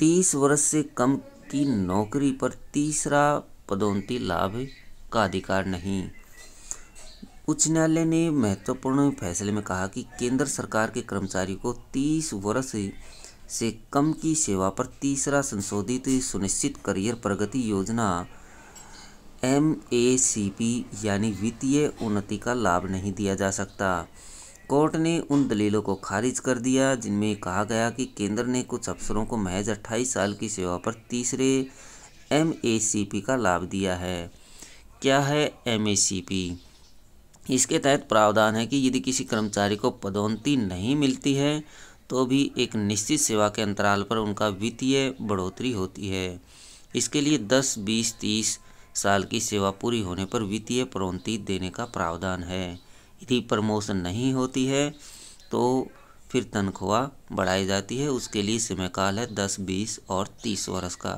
तीस वर्ष से कम की नौकरी पर तीसरा पदोन्नति लाभ का अधिकार नहीं उच्च न्यायालय ने महत्वपूर्ण फैसले में कहा कि केंद्र सरकार के कर्मचारी को 30 वर्ष से कम की सेवा पर तीसरा संशोधित सुनिश्चित करियर प्रगति योजना एम यानी वित्तीय उन्नति का लाभ नहीं दिया जा सकता कोर्ट ने उन दलीलों को खारिज कर दिया जिनमें कहा गया कि केंद्र ने कुछ अफसरों को महज अट्ठाईस साल की सेवा पर तीसरे एम का लाभ दिया है क्या है एम इसके तहत प्रावधान है कि यदि किसी कर्मचारी को पदोन्नति नहीं मिलती है तो भी एक निश्चित सेवा के अंतराल पर उनका वित्तीय बढ़ोतरी होती है इसके लिए 10, 20, 30 साल की सेवा पूरी होने पर वित्तीय प्रोन्नति देने का प्रावधान है यदि प्रमोशन नहीं होती है तो फिर तनख्वाह बढ़ाई जाती है उसके लिए समय काल है दस बीस और तीस वर्ष का